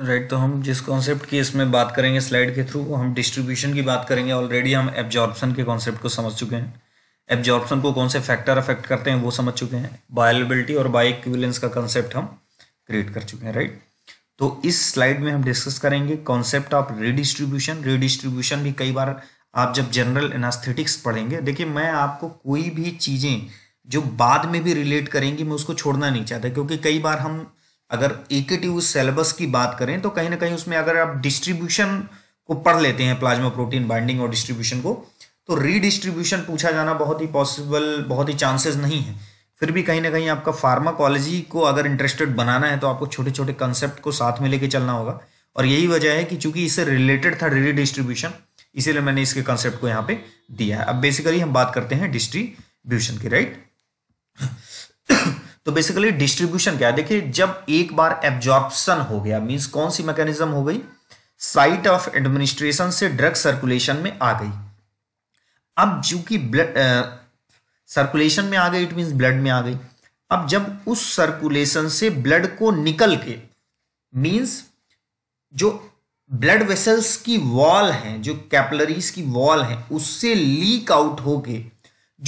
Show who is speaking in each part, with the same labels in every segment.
Speaker 1: Right right, तो हम जिस कॉन्सेप्ट की इसमें बात करेंगे स्लाइड के थ्रू हम डिस्ट्रीब्यूशन की बात करेंगे ऑलरेडी हम एब्जॉर्बसन के कॉन्सेप्ट को समझ चुके हैं एब्जॉर्बसन को कौन से फैक्टर अफेक्ट करते हैं वो समझ चुके हैं बायोलेबिलिटी और बाइक्विलेंस का कॉन्सेप्ट हम क्रिएट कर चुके हैं राइट तो इस स्लाइड में हम डिस्कस करेंगे कॉन्सेप्ट ऑफ रिडिस्ट्रीब्यूशन रिडिस्ट्रीब्यूशन भी कई बार आप जब जनरल एनास्थेटिक्स पढ़ेंगे देखिए मैं आपको कोई भी चीज़ें जो बाद में भी रिलेट करेंगी मैं उसको छोड़ना नहीं चाहता क्योंकि कई बार हम अगर एक सेलेबस की बात करें तो कहीं ना कहीं उसमें अगर आप डिस्ट्रीब्यूशन को पढ़ लेते हैं प्लाज्मा प्रोटीन बाइंडिंग और डिस्ट्रीब्यूशन को तो रीडिस्ट्रीब्यूशन पूछा जाना बहुत ही पॉसिबल बहुत ही चांसेस नहीं है फिर भी कहीं ना कहीं आपका फार्माकोलॉजी को अगर इंटरेस्टेड बनाना है तो आपको छोटे छोटे कंसेप्ट को साथ में लेके चलना होगा और यही वजह है कि चूंकि इससे रिलेटेड था रीडिस्ट्रीब्यूशन इसीलिए मैंने इसके कंसेप्ट को यहाँ पे दिया है अब बेसिकली हम बात करते हैं डिस्ट्रीब्यूशन की राइट तो बेसिकली डिस्ट्रीब्यूशन क्या है देखिए जब एक बार एब्जॉर्बन हो गया मीन्स कौन सी मैकेनिज्म हो गई साइट ऑफ एडमिनिस्ट्रेशन से ड्रग सर्कुलेशन में आ गई अब चूंकि ब्लड सर्कुलेशन में आ गई इट मीन्स ब्लड में आ गई अब जब उस सर्कुलेशन से ब्लड को निकल के मीन्स जो ब्लड वेसल्स की वॉल हैं जो कैपलरीज की वॉल हैं उससे लीक आउट होके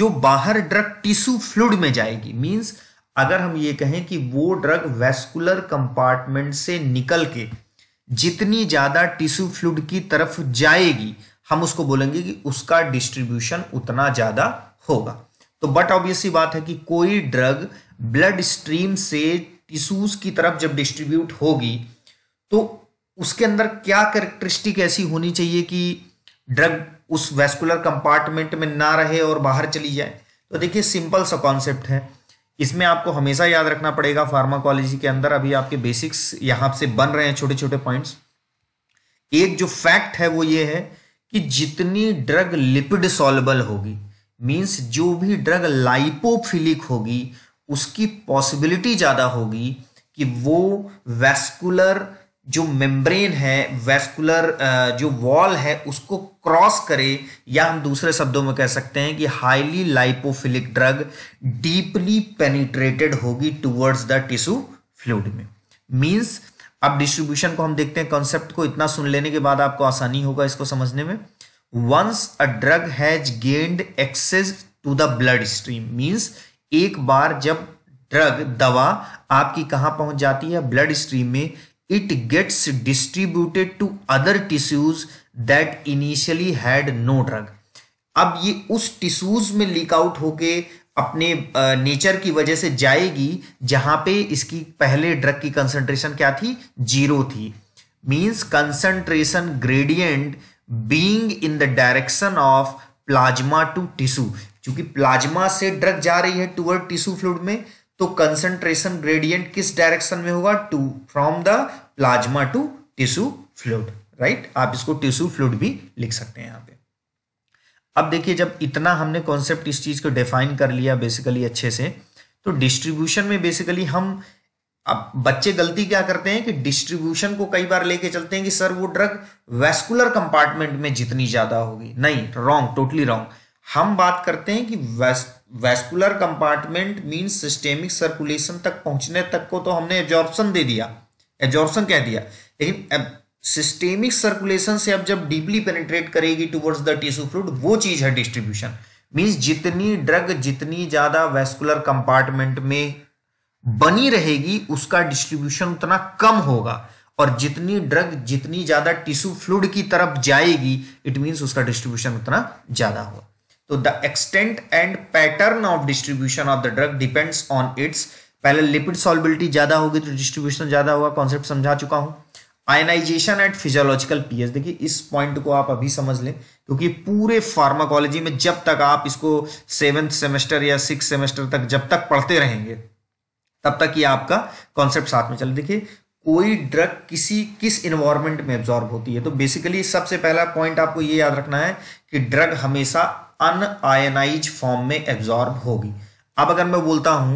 Speaker 1: जो बाहर ड्रग टिश्यू फ्लूड में जाएगी मीन्स अगर हम ये कहें कि वो ड्रग वेस्कुलर कंपार्टमेंट से निकल के जितनी ज़्यादा टिश्यू फ्लूड की तरफ जाएगी हम उसको बोलेंगे कि उसका डिस्ट्रीब्यूशन उतना ज़्यादा होगा तो बट ऑब्वियसली बात है कि कोई ड्रग ब्लड स्ट्रीम से टिश्यूज की तरफ जब डिस्ट्रीब्यूट होगी तो उसके अंदर क्या करेक्टरिस्टिक ऐसी होनी चाहिए कि ड्रग उस वेस्कुलर कंपार्टमेंट में ना रहे और बाहर चली जाए तो देखिए सिंपल सा कॉन्सेप्ट है इसमें आपको हमेशा याद रखना पड़ेगा फार्माकोलॉजी के अंदर अभी आपके बेसिक्स यहां से बन रहे हैं छोटे छोटे पॉइंट्स एक जो फैक्ट है वो ये है कि जितनी ड्रग लिपिड सॉलेबल होगी मींस जो भी ड्रग लाइपोफिलिक होगी उसकी पॉसिबिलिटी ज़्यादा होगी कि वो वैस्कुलर जो मेम्ब्रेन है वेस्कुलर जो वॉल है उसको क्रॉस करे या हम दूसरे शब्दों में कह सकते हैं कि highly lipophilic drug deeply penetrated होगी टूवर्ड्स द टिश्यू फ्लूड में मींस अब डिस्ट्रीब्यूशन को हम देखते हैं कॉन्सेप्ट को इतना सुन लेने के बाद आपको आसानी होगा इसको समझने में once a drug has gained access to the blood stream means एक बार जब ड्रग दवा आपकी कहां पहुंच जाती है ब्लड स्ट्रीम में it gets distributed to other tissues that initially had no drug अब ये उस टिश्यूज में लीक आउट होके अपने नेचर की वजह से जाएगी जहां पे इसकी पहले ड्रग की कंसंट्रेशन क्या थी जीरो थी means concentration gradient being in the direction of plasma to tissue क्योंकि प्लाज्मा से ड्रग जा रही है टूअर्ड टिश्यू फ्लूड में तो कंसंट्रेशन ग्रेडियंट किस डायरेक्शन में होगा to from the plasma to tissue fluid right आप इसको टिश्यू फ्लूड भी लिख सकते हैं यहां पे अब देखिए जब इतना हमने कॉन्सेप्ट इस चीज़ को डिफाइन कर लिया बेसिकली अच्छे से तो डिस्ट्रीब्यूशन में बेसिकली हम अब बच्चे गलती क्या करते हैं कि डिस्ट्रीब्यूशन को कई बार लेके चलते हैं कि सर वो ड्रग वेस्कुलर कंपार्टमेंट में जितनी ज़्यादा होगी नहीं रॉन्ग टोटली रॉन्ग हम बात करते हैं कि vas, vascular compartment mean systemic circulation तक पहुंचने तक को तो हमने एब्जॉर्प्शन दे दिया एब्जॉर्प्शन कह दिया लेकिन सिस्टेमिक सर्कुलेशन से अब जब डीपली पेनिट्रेट करेगी टूवर्ड्स द टिश्यू फ्लूड वो चीज़ है डिस्ट्रीब्यूशन मीन्स जितनी ड्रग जितनी ज़्यादा वैस्कुलर कंपार्टमेंट में बनी रहेगी उसका डिस्ट्रीब्यूशन उतना कम होगा और जितनी ड्रग जितनी ज़्यादा टिश्यू फ्लूड की तरफ जाएगी इट मीन्स उसका डिस्ट्रीब्यूशन उतना ज़्यादा होगा तो the extent and pattern of distribution of the drug depends on its पहले लिपिड सॉलिबिलिटी ज्यादा होगी तो डिस्ट्रीब्यूशन ज्यादा होगा कॉन्सेप्ट समझा चुका हूं आयनाइजेशन एट फिजियोलॉजिकल पीएच देखिए इस पॉइंट को आप अभी समझ लें क्योंकि पूरे फार्माकोलॉजी में जब तक आप इसको सेवेंथ सेमेस्टर या सिक्स सेमेस्टर तक जब तक पढ़ते रहेंगे तब तक ये आपका कॉन्सेप्ट साथ में चले देखिए कोई ड्रग किसी किस इन्वायरमेंट में एब्जॉर्ब होती है तो बेसिकली सबसे पहला पॉइंट आपको ये याद रखना है कि ड्रग हमेशा अनआयनाइज फॉर्म में एब्जॉर्ब होगी अब अगर मैं बोलता हूं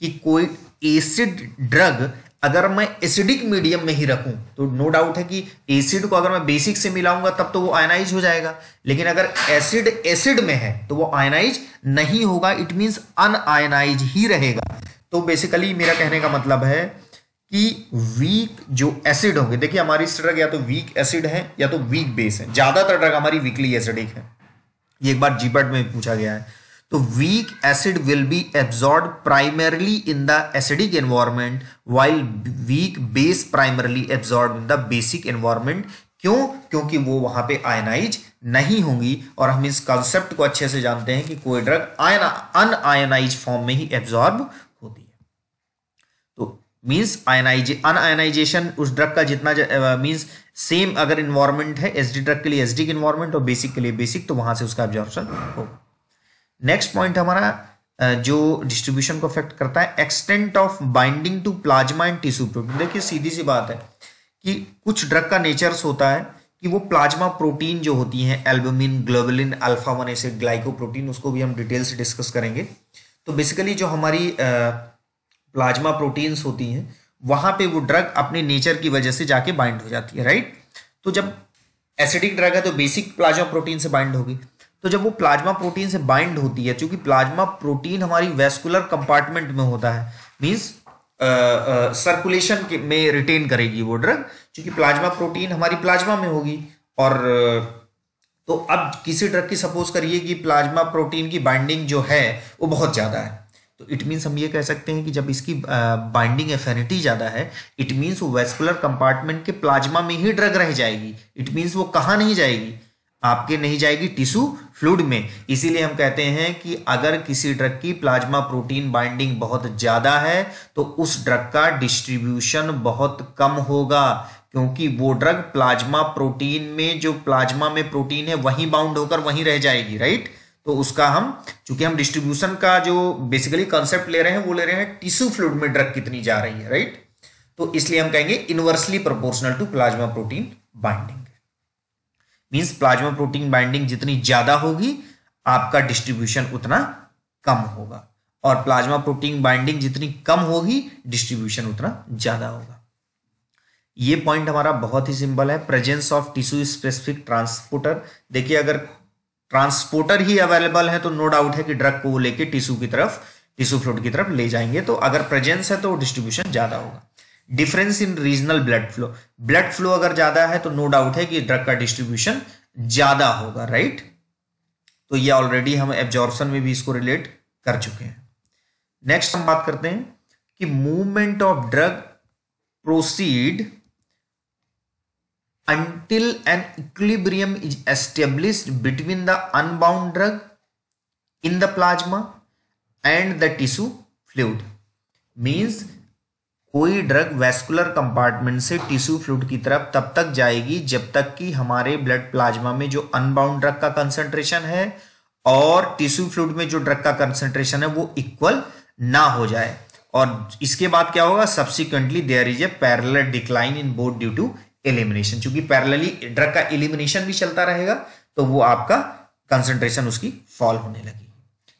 Speaker 1: कि कोई एसिड ड्रग अगर मैं एसिडिक मीडियम में ही रखूं तो नो डाउट है कि एसिड को अगर मैं बेसिक से मिलाऊंगा तब तो वो आयनाइज हो जाएगा लेकिन अगर एसिड एसिड में है तो वो आयनाइज नहीं होगा इट मीन्स अनआयनाइज ही रहेगा तो बेसिकली मेरा कहने का मतलब है कि वीक जो एसिड होंगे देखिए हमारी ड्रग या तो वीक एसिड है या तो वीक बेस है ज़्यादातर ड्रग हमारी वीकली एसिडिक है ये एक बार जीपेट में पूछा गया है तो weak acid will be absorb primarily in the acidic environment while weak base primarily absorb in the basic environment क्यों क्योंकि वो वहां पे आयनाइज नहीं होंगी और हम इस कॉन्सेप्ट को अच्छे से जानते हैं कि कोई ड्रग आयन अनआयनाइज फॉर्म में ही एब्जॉर्ब मीन्स आयनाइजे अनआयनाइजेशन उस ड्रग का जितना मीन्स सेम अगर इन्वायरमेंट है एसडी ड्रग के लिए एसडी इन्वायरमेंट और बेसिक के लिए बेसिक तो वहां से उसका एब्जॉर्प्शन होगा नेक्स्ट पॉइंट हमारा जो डिस्ट्रीब्यूशन को अफेक्ट करता है extent of binding to plasma and tissue protein देखिए सीधी सी बात है कि कुछ ड्रग का नेचर्स होता है कि वो प्लाज्मा प्रोटीन जो होती है albumin globulin alpha one acid glycoprotein उसको भी हम डिटेल से डिस्कस करेंगे तो बेसिकली जो हमारी प्लाज्मा प्रोटीन्स होती हैं वहाँ पे वो ड्रग अपने नेचर की वजह से जाके बाइंड हो जाती है राइट तो जब एसिडिक ड्रग है तो बेसिक प्लाज्मा प्रोटीन से बाइंड होगी तो जब वो प्लाज्मा प्रोटीन से बाइंड होती है क्योंकि प्लाज्मा प्रोटीन हमारी वेस्कुलर कंपार्टमेंट में होता है मीन्स सर्कुलेशन के में रिटेन करेगी वो ड्रग क्योंकि प्लाज्मा प्रोटीन हमारी प्लाज्मा में होगी और uh, तो अब किसी ड्रग की सपोज करिए कि प्लाज्मा प्रोटीन की बाइंडिंग जो है वो बहुत ज़्यादा है तो इट मीन्स हम ये कह सकते हैं कि जब इसकी बाइंडिंग एफेनिटी ज़्यादा है इट मीन्स वो वेस्कुलर कंपार्टमेंट के प्लाज्मा में ही ड्रग रह जाएगी इट मीन्स वो कहाँ नहीं जाएगी आपके नहीं जाएगी टिश्यू फ्लूड में इसीलिए हम कहते हैं कि अगर किसी ड्रग की प्लाज्मा प्रोटीन बाइंडिंग बहुत ज़्यादा है तो उस ड्रग का डिस्ट्रीब्यूशन बहुत कम होगा क्योंकि वो ड्रग प्लाज्मा प्रोटीन में जो प्लाज्मा में प्रोटीन है वहीं बाउंड होकर वहीं रह जाएगी राइट तो उसका हम चूंकि हम डिस्ट्रीब्यूशन का जो बेसिकली कॉन्सेप्ट ले रहे हैं वो ले रहे हैं टिश्यू फ्लूड में ड्रग कितनी जा रही है राइट तो इसलिए हम कहेंगे inversely proportional to plasma protein binding means plasma protein binding जितनी ज्यादा होगी आपका डिस्ट्रीब्यूशन उतना कम होगा और प्लाज्मा प्रोटीन बाइंडिंग जितनी कम होगी डिस्ट्रीब्यूशन उतना ज्यादा होगा ये पॉइंट हमारा बहुत ही सिंपल है presence of tissue specific transporter देखिए अगर ट्रांसपोर्टर ही अवेलेबल है तो नो डाउट है कि ड्रग को वो लेके टिश्यू की तरफ टिश्यू फ्लूड की तरफ ले जाएंगे तो अगर प्रेजेंस है तो डिस्ट्रीब्यूशन ज्यादा होगा difference in regional blood flow blood flow अगर ज्यादा है तो नो डाउट है कि ड्रग का डिस्ट्रीब्यूशन ज्यादा होगा राइट तो ये ऑलरेडी हम एब्जॉर्बन में भी इसको रिलेट कर चुके हैं नेक्स्ट हम बात करते हैं कि movement of drug proceed until an equilibrium is established between the unbound drug in the plasma and the tissue fluid means कोई ड्रग वैस्कुलर कंपार्टमेंट से टिश्यू फ्लूड की तरफ तब तक जाएगी जब तक कि हमारे ब्लड प्लाज्मा में जो अनबाउंड ड्रग का कंसंट्रेशन है और टिश्यू फ्लूड में जो ड्रग का कंसंट्रेशन है वो इक्वल ना हो जाए और इसके बाद क्या होगा subsequently there is a parallel decline in both due to elimination चूंकि पैरेलली ड्रग का एलिमिनेशन भी चलता रहेगा तो वो आपका कंसंट्रेशन उसकी फॉल होने लगी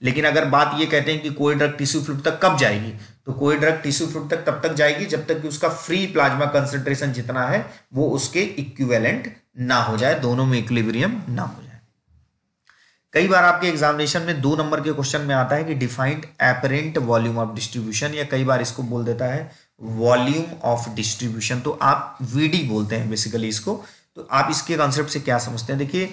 Speaker 1: लेकिन अगर बात ये कहते हैं कि कोई ड्रग टिश्यू फ्लूड तक कब जाएगी तो कोई ड्रग टिश्यू फ्लूड तक तब तक जाएगी जब तक कि उसका फ्री प्लाज्मा कंसेंट्रेशन जितना है वो उसके इक्विवेलेंट ना हो जाए दोनों में इक्विलिब्रियम ना हो जाए कई बार आपके एग्जामिनेशन में दो नंबर के क्वेश्चन में आता है कि defined apparent volume of distribution या कई बार इसको बोल देता है वॉल्यूम ऑफ डिस्ट्रीब्यूशन तो आप वीडी बोलते हैं बेसिकली इसको तो आप इसके कॉन्सेप्ट से क्या समझते हैं देखिए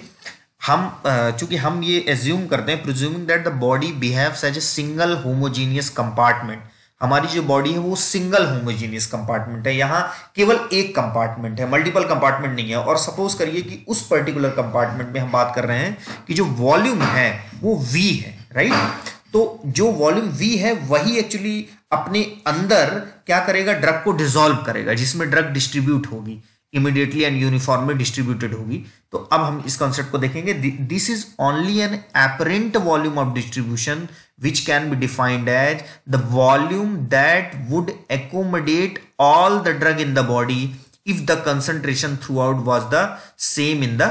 Speaker 1: हम चूंकि हम ये एज्यूम करते हैं presuming that the body behave as a single homogeneous compartment हमारी जो बॉडी है वो सिंगल होमोजीनियस कंपार्टमेंट है यहाँ केवल एक कंपार्टमेंट है मल्टीपल कंपार्टमेंट नहीं है और सपोज करिए कि उस पर्टिकुलर कंपार्टमेंट में हम बात कर रहे हैं कि जो वॉल्यूम है वो वी है राइट तो जो वॉल्यूम वी है वही एक्चुअली अपने अंदर क्या करेगा ड्रग को डिजोल्व करेगा जिसमें ड्रग डिस्ट्रीब्यूट होगी इमिडिएटली एंड यूनिफॉर्मली डिस्ट्रीब्यूटेड होगी तो अब हम इस कॉन्सेप्ट को देखेंगे this is only an apparent volume of distribution which can be defined as the volume that would accommodate all the drug in the body if the concentration throughout was the same in the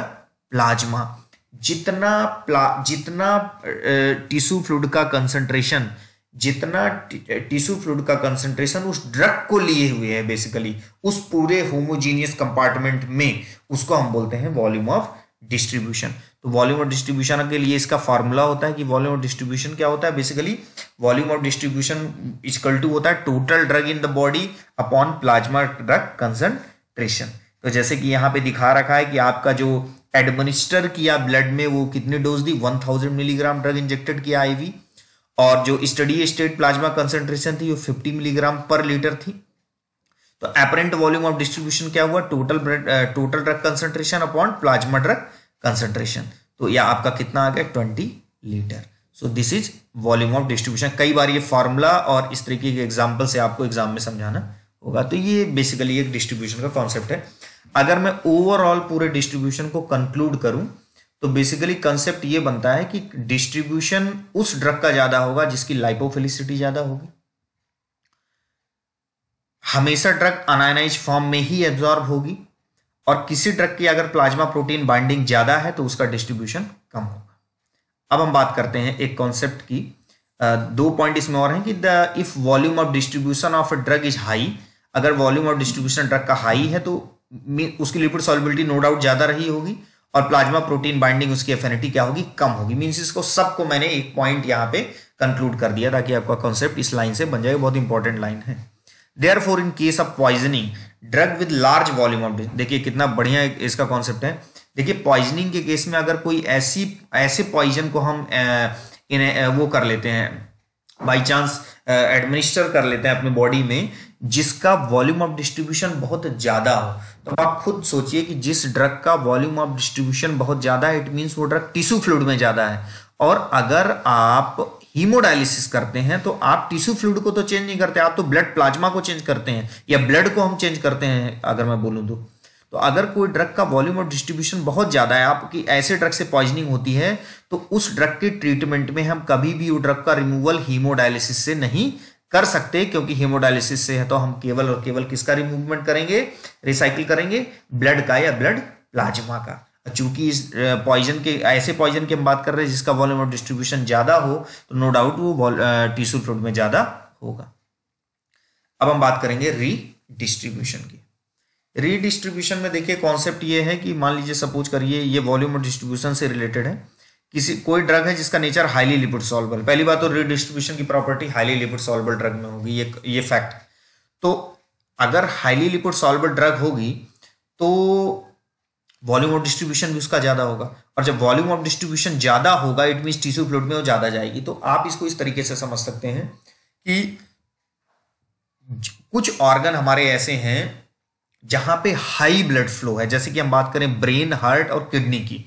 Speaker 1: plasma जितना प्ला जितना tissue fluid का concentration जितना tissue fluid का concentration उस drug को लिए हुए है बेसिकली उस पूरे होमोजीनियस कंपार्टमेंट में उसको हम बोलते हैं वॉल्यूम ऑफ डिस्ट्रीब्यूशन तो वॉल्यूम ऑफ डिस्ट्रीब्यूशन के लिए इसका फॉर्मूला होता है कि वॉल्यूम ऑफ डिस्ट्रीब्यूशन क्या होता है basically volume of distribution equal to होता है total drug in the body upon plasma drug concentration तो जैसे कि यहाँ पे दिखा रखा है कि आपका जो एडमिनिस्टर किया ब्लड में वो कितनी डोज दी 1000 मिलीग्राम ड्रग इंजेक्टेड किया आईवी और जो स्टडी स्टेट प्लाज्मा कंसेंट्रेशन थी वो 50 मिलीग्राम पर लीटर थी तो एपरेंट वॉल्यूम ऑफ डिस्ट्रीब्यूशन क्या हुआ total total drug concentration upon plasma drug concentration तो यह आपका कितना आ गया twenty litre so this is volume of distribution कई बार ये फॉर्मूला और इस तरीके के एग्जाम्पल से आपको एग्जाम में समझाना होगा तो ये बेसिकली एक डिस्ट्रीब्यूशन का कॉन्सेप्ट है अगर मैं ओवरऑल पूरे डिस्ट्रीब्यूशन को कंक्लूड करूं तो बेसिकली कंसेप्ट ये बनता है कि डिस्ट्रीब्यूशन उस ड्रग का ज्यादा होगा जिसकी लाइपोफिलिसिटी ज्यादा होगी हमेशा ड्रग अनायनाइज फॉर्म में ही एब्जॉर्ब होगी और किसी ड्रग की अगर प्लाज्मा प्रोटीन बाइंडिंग ज्यादा है तो उसका डिस्ट्रीब्यूशन कम होगा अब हम बात करते हैं एक कॉन्सेप्ट की दो पॉइंट इसमें और हैं कि the if volume of distribution of drug is high अगर वॉल्यूम ऑफ डिस्ट्रीब्यूशन ड्रग का हाई है तो उसकी लिपिड सॉलिबिलिटी नो डाउट ज़्यादा रही होगी और प्लाज्मा प्रोटीन बाइंडिंग उसकी एफिनिटी क्या होगी कम होगी मीन्स इसको सबको मैंने एक पॉइंट यहाँ पे कंक्लूड कर दिया ताकि आपका कॉन्सेप्ट इस लाइन से बन जाए बहुत इंपॉर्टेंट लाइन है therefore in case of poisoning drug with large volume of देखिए कितना बढ़िया इसका कॉन्सेप्ट है देखिए पॉइजनिंग के केस में अगर कोई ऐसी ऐसे पॉइजन को हम इन्हें वो कर लेते हैं बाई चांस एडमिनिस्टर कर लेते हैं अपने बॉडी में जिसका वॉल्यूम ऑफ डिस्ट्रीब्यूशन बहुत ज़्यादा हो तो आप खुद सोचिए कि जिस ड्रग का वॉल्यूम ऑफ डिस्ट्रीब्यूशन बहुत ज़्यादा है इट मीन्स वो ड्रग टिश्यू फ्लूड में ज़्यादा है और अगर आप हीमोडायलिसिस करते हैं तो आप टिश्यू फ्लूड को तो चेंज नहीं करते आप तो ब्लड प्लाज्मा को चेंज करते हैं या ब्लड को हम चेंज करते हैं अगर मैं बोलूँ तो तो अगर कोई ड्रग का वॉल्यूम और डिस्ट्रीब्यूशन बहुत ज़्यादा है आपकी ऐसे ड्रग से पॉइजनिंग होती है तो उस ड्रग के ट्रीटमेंट में हम कभी भी वो ड्रग का रिमूवल हीमोडायलिसिस से नहीं कर सकते क्योंकि हेमोडायलिसिस से है तो हम केवल और केवल किसका रिमूवमेंट करेंगे रिसाइकिल करेंगे ब्लड का या ब्लड प्लाज्मा का चूंकि इस पॉइजन के ऐसे पॉइजन की हम बात कर रहे हैं जिसका वॉल्यूम ऑफ डिस्ट्रीब्यूशन ज्यादा हो तो नो डाउट वो टिश्यू फ्लूड में ज्यादा होगा अब हम बात करेंगे रीडिस्ट्रीब्यूशन की रीडिस्ट्रीब्यूशन में देखिए कॉन्सेप्ट ये है कि मान लीजिए सपोज करिए ये वॉल्यूम ऑफ डिस्ट्रीब्यूशन से रिलेटेड है किसी कोई ड्रग है जिसका नेचर हाईली लिपिड सॉल्बल पहली बात तो रिडिस्ट्रीब्यूशन की property highly lipid soluble drug में होगी ये ये फैक्ट तो अगर हाईली लिपिड सॉल्बल ड्रग होगी तो वॉल्यूम ऑफ डिस्ट्रीब्यूशन भी उसका ज़्यादा होगा और जब वॉल्यूम ऑफ डिस्ट्रीब्यूशन ज़्यादा होगा इट मीन टिश्यू फ्लूड में वो ज़्यादा जाएगी तो आप इसको इस तरीके से समझ सकते हैं कि कुछ ऑर्गन हमारे ऐसे हैं जहां पे हाई ब्लड फ्लो है जैसे कि हम बात करें ब्रेन हार्ट और किडनी की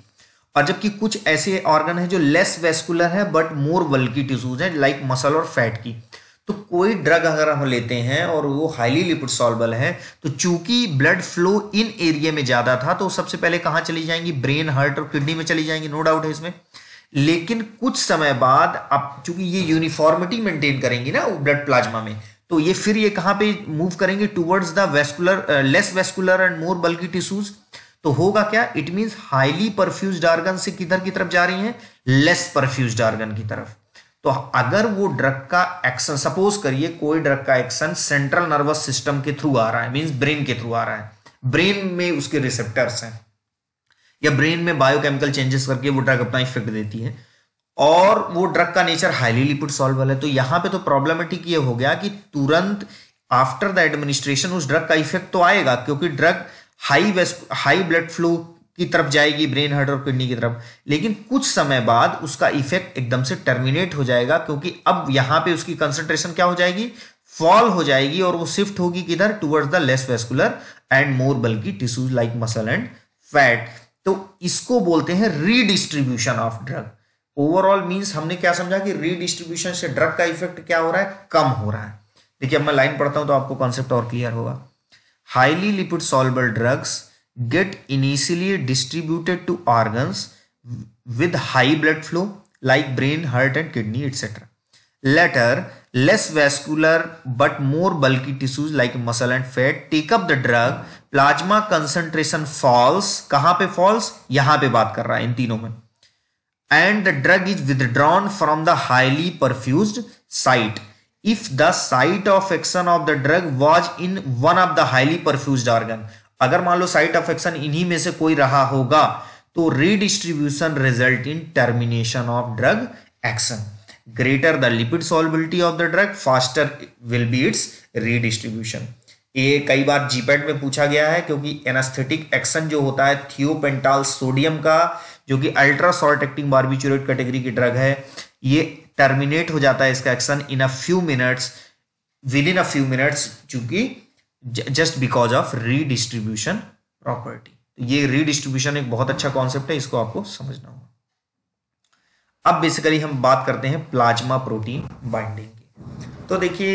Speaker 1: और जबकि कुछ ऐसे ऑर्गन है जो लेस वेस्कुलर है बट मोर वल्की टिश्यूज है लाइक मसल और फैट की तो कोई ड्रग अगर हम लेते हैं और वो हाईली लिपिड सॉल्बल है तो चूंकि ब्लड फ्लो इन एरिया में ज़्यादा था तो सबसे पहले कहाँ चली जाएंगी ब्रेन हार्ट और किडनी में चली जाएंगी नो डाउट है इसमें लेकिन कुछ समय बाद अब चूंकि ये यूनिफॉर्मिटी मेंटेन करेंगी ना ब्लड प्लाज्मा में तो ये फिर ये कहाँ पे मूव करेंगे towards the vascular less vascular and more bulky tissues तो होगा क्या it mean highly perfuse organ से किधर की तरफ जा रही है लेस परफ्यूज आर्गन की तरफ तो अगर वो ड्रग का एक्शन सपोज करिए कोई ड्रग का एक्शन सेंट्रल नर्वस सिस्टम के थ्रू आ रहा है मींस ब्रेन के थ्रू आ रहा है ब्रेन में उसके रिसेप्टर्स हैं या ब्रेन में बायोकेमिकल चेंजेस करके वो ड्रग अपना इफेक्ट देती है और वो ड्रग का नेचर हाईली लिपिड सॉल्वल है तो यहां पे तो प्रॉब्लमेटिक ये हो गया कि तुरंत आफ्टर द एडमिनिस्ट्रेशन उस ड्रग का इफेक्ट तो आएगा क्योंकि drug high high blood flow की तरफ जाएगी ब्रेन हर्ट और किडनी की तरफ लेकिन कुछ समय बाद उसका इफेक्ट एकदम से टर्मिनेट हो जाएगा क्योंकि अब यहां पे उसकी कंसंट्रेशन क्या हो जाएगी फॉल हो जाएगी और वो शिफ्ट होगी किधर towards the less vascular and more bulky tissues like muscle and fat तो इसको बोलते हैं redistribution of drug overall means हमने क्या समझा कि रीडिस्ट्रीब्यूशन से ड्रग का इफेक्ट क्या हो रहा है कम हो रहा है देखिए अब मैं लाइन पढ़ता हूं तो आपको कॉन्सेप्ट और क्लियर होगा highly lipid soluble drugs get initially distributed to organs with high blood flow like brain, heart and kidney etc. Later, less vascular but more bulky tissues like muscle and fat take up the drug. Plasma concentration falls. kahan pe falls? yahan pe baat kar raha hai in teenon mein And the drug is withdrawn from the highly perfused site. If the site of action of the drug was in one of the highly perfuse organ अगर मान लो site of action इन्हीं में से कोई रहा होगा तो redistribution result in termination of drug action greater the lipid solubility of the drug faster will be its redistribution ये कई बार जीपेट में पूछा गया है क्योंकि एनास्थेटिक एक्शन जो होता है थियोपेंटाल सोडियम का जो कि ultra short acting barbiturate category की ड्रग है ये टर्मिनेट हो जाता है इसका action in a few minutes within a few minutes चूंकि just because of redistribution property ये रीडिस्ट्रीब्यूशन एक बहुत अच्छा कॉन्सेप्ट है इसको आपको समझना होगा अब बेसिकली हम बात करते हैं प्लाज्मा प्रोटीन बाइंडिंग की तो देखिए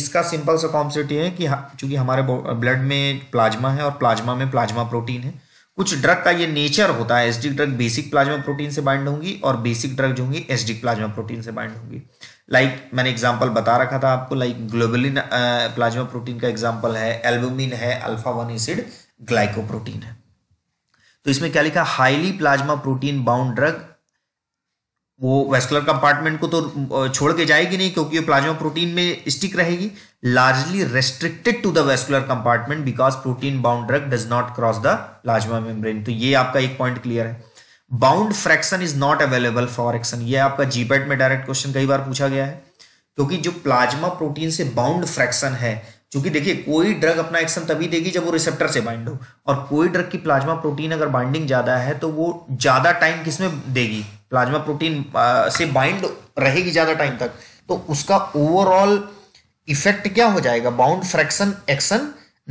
Speaker 1: इसका सिंपल सा कॉन्सेप्ट ये है कि चूंकि हमारे ब्लड में प्लाज्मा है और प्लाज्मा में प्लाज्मा प्रोटीन है कुछ ड्रग का ये नेचर होता है acidic drug basic plasma protein से बाइंड होंगी और बेसिक ड्रग जो होंगी एसडी प्लाज्मा प्रोटीन से बाइंड होंगी लाइक like, मैंने एग्जांपल बता रखा था आपको like globulin uh, plasma protein का एग्जांपल है एल्बुमिन है अल्फा वन एसिड ग्लाइकोप्रोटीन है तो इसमें क्या लिखा highly plasma protein bound drug वो वेस्कुलर कंपार्टमेंट को तो छोड़ के जाएगी नहीं क्योंकि ये प्लाज्मा प्रोटीन में स्टिक रहेगी largely restricted to the vascular compartment because protein bound drug does not cross the plasma membrane तो ये आपका एक पॉइंट क्लियर है bound fraction is not available for action ये आपका जीपेट में डायरेक्ट क्वेश्चन कई बार पूछा गया है क्योंकि जो प्लाज्मा प्रोटीन से बाउंड फ्रैक्शन है क्योंकि देखिए कोई ड्रग अपना एक्शन तभी देगी जब वो रिसेप्टर से बाइंड हो और कोई ड्रग की प्लाज्मा प्रोटीन अगर बाइंडिंग ज्यादा है तो वो ज्यादा टाइम किसमें देगी प्लाज्मा प्रोटीन से बाइंड रहेगी ज़्यादा टाइम तक तो उसका ओवरऑल इफेक्ट क्या हो जाएगा बाउंड फ्रैक्शन एक्शन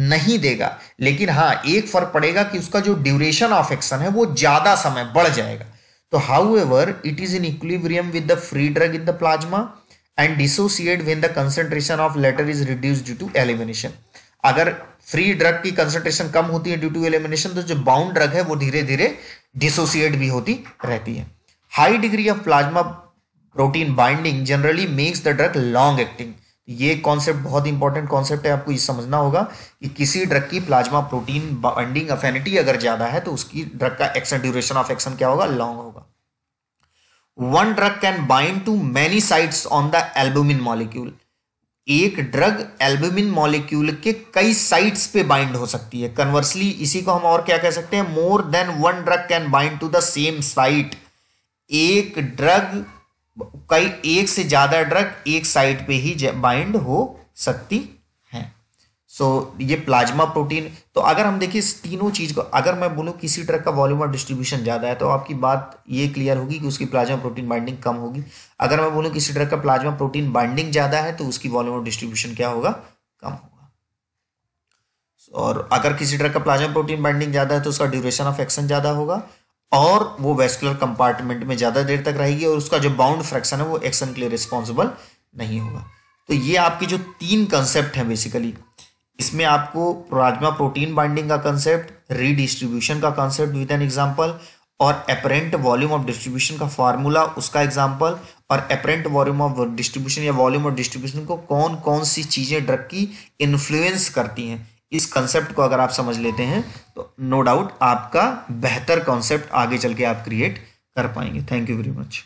Speaker 1: नहीं देगा लेकिन हाँ एक फर्क पड़ेगा कि उसका जो ड्यूरेशन ऑफ एक्शन है वो ज़्यादा समय बढ़ जाएगा तो however it is in equilibrium with the free drug in the plasma and dissociate when the concentration of latter is reduce due to elimination अगर फ्री ड्रग की कंसेंट्रेशन कम होती है ड्यू टू एलिमिनेशन तो जो bound drug है वो धीरे धीरे डिसोसिएट भी होती रहती है high degree of plasma protein binding generally makes the drug long acting ये कॉन्सेप्ट बहुत इंपॉर्टेंट कॉन्सेप्ट है आपको ये समझना होगा कि किसी ड्रग की प्लाज्मा प्रोटीन बाइंडिंग अफेनिटी अगर ज्यादा है तो उसकी ड्रग का एक्शन ड्यूरेशन ऑफ एक्शन क्या होगा लॉन्ग होगा one drug can bind to many sites on the albumin molecule एक ड्रग एल्बुमिन मॉलिक्यूल के कई साइट्स पे बाइंड हो सकती है कन्वर्सली इसी को हम और क्या कह सकते हैं more than one drug can bind to the same site एक ड्रग कई एक से ज़्यादा ड्रग एक साइट पे ही बाइंड हो सकती है सो so, ये प्लाज्मा प्रोटीन तो अगर हम देखिए इस तीनों चीज़ को अगर मैं बोलूं किसी ड्रग का वॉल्यूम और डिस्ट्रीब्यूशन ज़्यादा है तो आपकी बात ये क्लियर होगी कि उसकी प्लाज्मा प्रोटीन बाइंडिंग कम होगी अगर मैं बोलूँ किसी ड्रग का प्लाज्मा प्रोटीन बाइंडिंग ज़्यादा है तो उसकी वॉल्यूम और डिस्ट्रीब्यूशन क्या होगा कम होगा और अगर किसी ड्रग का प्लाज्मा प्रोटीन बाइंडिंग ज़्यादा है तो उसका ड्यूरेशन ऑफ एक्शन ज़्यादा होगा और वो वेस्कुलर कंपार्टमेंट में ज़्यादा देर तक रहेगी और उसका जो बाउंड फ्रैक्शन है वो एक्शन के लिए रिस्पॉन्सिबल नहीं होगा तो ये आपके जो तीन कंसेप्ट हैं बेसिकली इसमें आपको प्लाज्मा प्रोटीन बाइंडिंग का कंसेप्ट रीडिस्ट्रीब्यूशन का कंसेप्ट विद एन एग्जाम्पल और अपरेंट वॉल्यूम ऑफ डिस्ट्रीब्यूशन का फार्मूला उसका एग्जाम्पल और एपरेंट वॉल्यूम ऑफ डिस्ट्रीब्यूशन या वॉल्यूम ऑफ डिस्ट्रीब्यूशन को कौन कौन सी चीज़ें ड्रग की इन्फ्लुएंस करती हैं इस कंसेप्ट को अगर आप समझ लेते हैं तो नो डाउट आपका बेहतर कॉन्सेप्ट आगे चल के आप क्रिएट कर पाएंगे थैंक यू वेरी मच